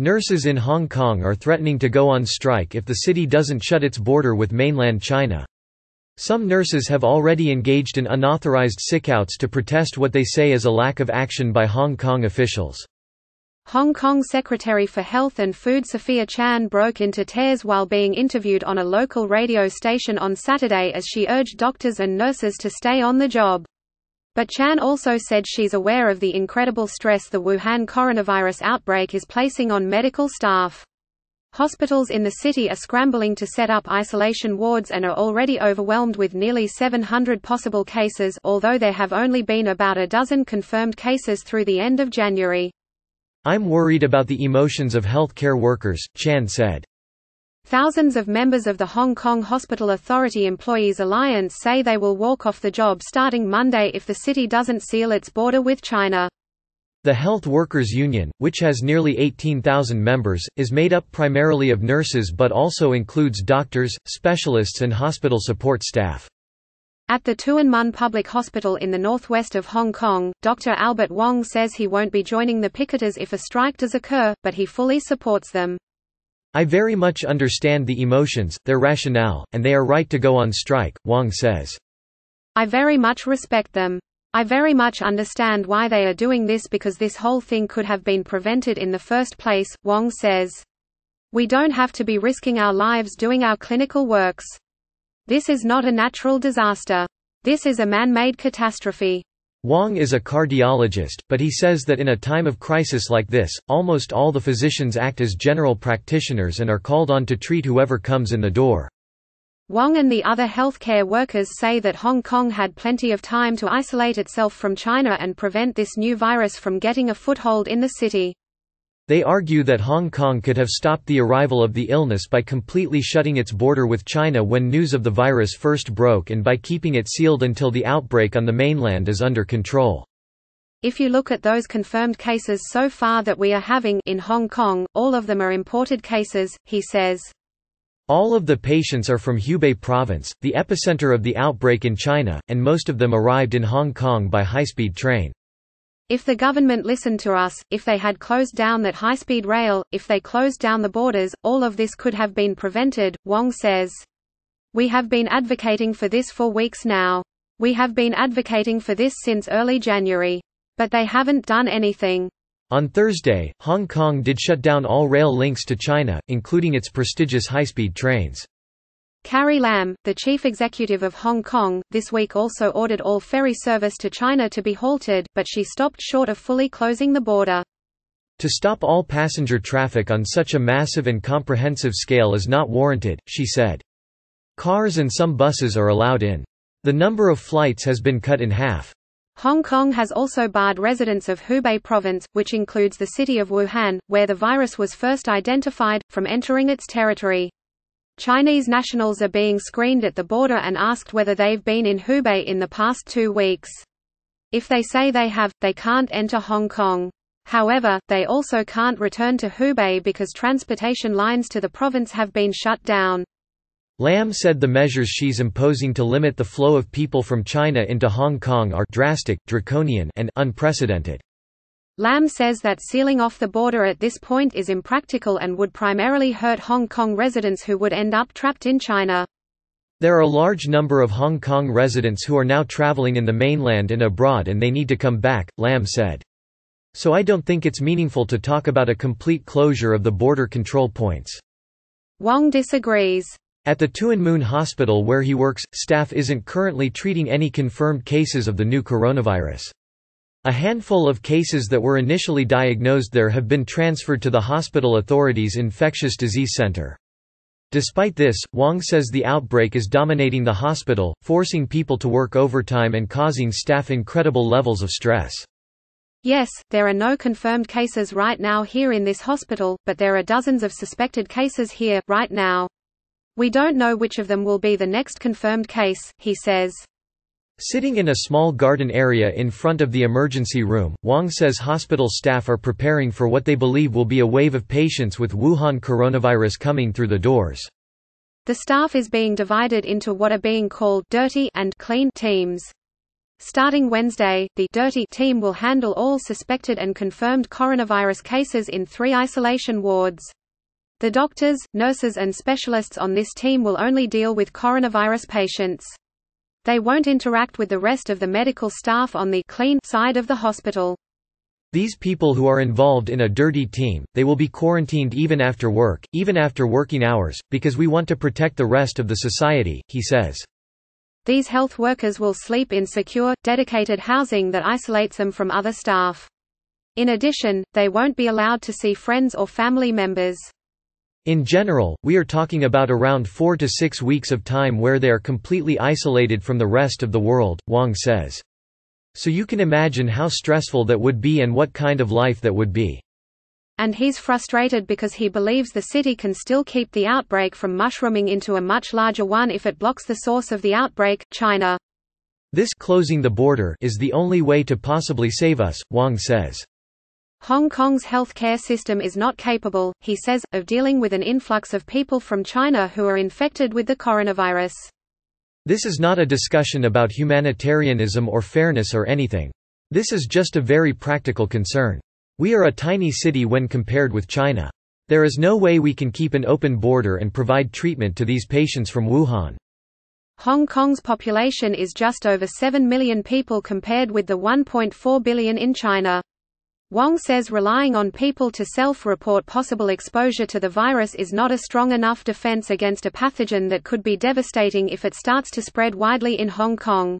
Nurses in Hong Kong are threatening to go on strike if the city doesn't shut its border with mainland China. Some nurses have already engaged in unauthorized sickouts to protest what they say is a lack of action by Hong Kong officials. Hong Kong Secretary for Health and Food Sophia Chan broke into tears while being interviewed on a local radio station on Saturday as she urged doctors and nurses to stay on the job. But Chan also said she's aware of the incredible stress the Wuhan coronavirus outbreak is placing on medical staff. Hospitals in the city are scrambling to set up isolation wards and are already overwhelmed with nearly 700 possible cases although there have only been about a dozen confirmed cases through the end of January. I'm worried about the emotions of healthcare workers, Chan said. Thousands of members of the Hong Kong Hospital Authority Employees Alliance say they will walk off the job starting Monday if the city doesn't seal its border with China. The Health Workers Union, which has nearly 18,000 members, is made up primarily of nurses but also includes doctors, specialists and hospital support staff. At the Tuan Mun Public Hospital in the northwest of Hong Kong, Dr. Albert Wong says he won't be joining the picketers if a strike does occur, but he fully supports them. I very much understand the emotions, their rationale, and they are right to go on strike, Wang says. I very much respect them. I very much understand why they are doing this because this whole thing could have been prevented in the first place, Wong says. We don't have to be risking our lives doing our clinical works. This is not a natural disaster. This is a man-made catastrophe. Wong is a cardiologist, but he says that in a time of crisis like this, almost all the physicians act as general practitioners and are called on to treat whoever comes in the door. Wong and the other healthcare workers say that Hong Kong had plenty of time to isolate itself from China and prevent this new virus from getting a foothold in the city. They argue that Hong Kong could have stopped the arrival of the illness by completely shutting its border with China when news of the virus first broke and by keeping it sealed until the outbreak on the mainland is under control. If you look at those confirmed cases so far that we are having in Hong Kong, all of them are imported cases, he says. All of the patients are from Hubei province, the epicenter of the outbreak in China, and most of them arrived in Hong Kong by high-speed train. If the government listened to us, if they had closed down that high-speed rail, if they closed down the borders, all of this could have been prevented, Wong says. We have been advocating for this for weeks now. We have been advocating for this since early January. But they haven't done anything. On Thursday, Hong Kong did shut down all rail links to China, including its prestigious high-speed trains. Carrie Lam, the chief executive of Hong Kong, this week also ordered all ferry service to China to be halted, but she stopped short of fully closing the border. To stop all passenger traffic on such a massive and comprehensive scale is not warranted, she said. Cars and some buses are allowed in. The number of flights has been cut in half. Hong Kong has also barred residents of Hubei province, which includes the city of Wuhan, where the virus was first identified, from entering its territory. Chinese nationals are being screened at the border and asked whether they've been in Hubei in the past two weeks. If they say they have, they can't enter Hong Kong. However, they also can't return to Hubei because transportation lines to the province have been shut down. Lam said the measures she's imposing to limit the flow of people from China into Hong Kong are drastic, draconian and unprecedented. Lam says that sealing off the border at this point is impractical and would primarily hurt Hong Kong residents who would end up trapped in China. There are a large number of Hong Kong residents who are now traveling in the mainland and abroad and they need to come back, Lam said. So I don't think it's meaningful to talk about a complete closure of the border control points. Wong disagrees. At the Tuan Moon Hospital where he works, staff isn't currently treating any confirmed cases of the new coronavirus. A handful of cases that were initially diagnosed there have been transferred to the hospital authorities' infectious disease center. Despite this, Wong says the outbreak is dominating the hospital, forcing people to work overtime and causing staff incredible levels of stress. Yes, there are no confirmed cases right now here in this hospital, but there are dozens of suspected cases here, right now. We don't know which of them will be the next confirmed case, he says. Sitting in a small garden area in front of the emergency room, Wang says hospital staff are preparing for what they believe will be a wave of patients with Wuhan coronavirus coming through the doors. The staff is being divided into what are being called dirty and clean teams. Starting Wednesday, the dirty team will handle all suspected and confirmed coronavirus cases in three isolation wards. The doctors, nurses and specialists on this team will only deal with coronavirus patients they won't interact with the rest of the medical staff on the clean side of the hospital. These people who are involved in a dirty team, they will be quarantined even after work, even after working hours, because we want to protect the rest of the society, he says. These health workers will sleep in secure, dedicated housing that isolates them from other staff. In addition, they won't be allowed to see friends or family members. In general, we are talking about around four to six weeks of time where they are completely isolated from the rest of the world, Wang says. So you can imagine how stressful that would be and what kind of life that would be. And he's frustrated because he believes the city can still keep the outbreak from mushrooming into a much larger one if it blocks the source of the outbreak, China. This closing the border is the only way to possibly save us, Wang says. Hong Kong's healthcare system is not capable, he says, of dealing with an influx of people from China who are infected with the coronavirus. This is not a discussion about humanitarianism or fairness or anything. This is just a very practical concern. We are a tiny city when compared with China. There is no way we can keep an open border and provide treatment to these patients from Wuhan. Hong Kong's population is just over 7 million people compared with the 1.4 billion in China. Wong says relying on people to self-report possible exposure to the virus is not a strong enough defense against a pathogen that could be devastating if it starts to spread widely in Hong Kong.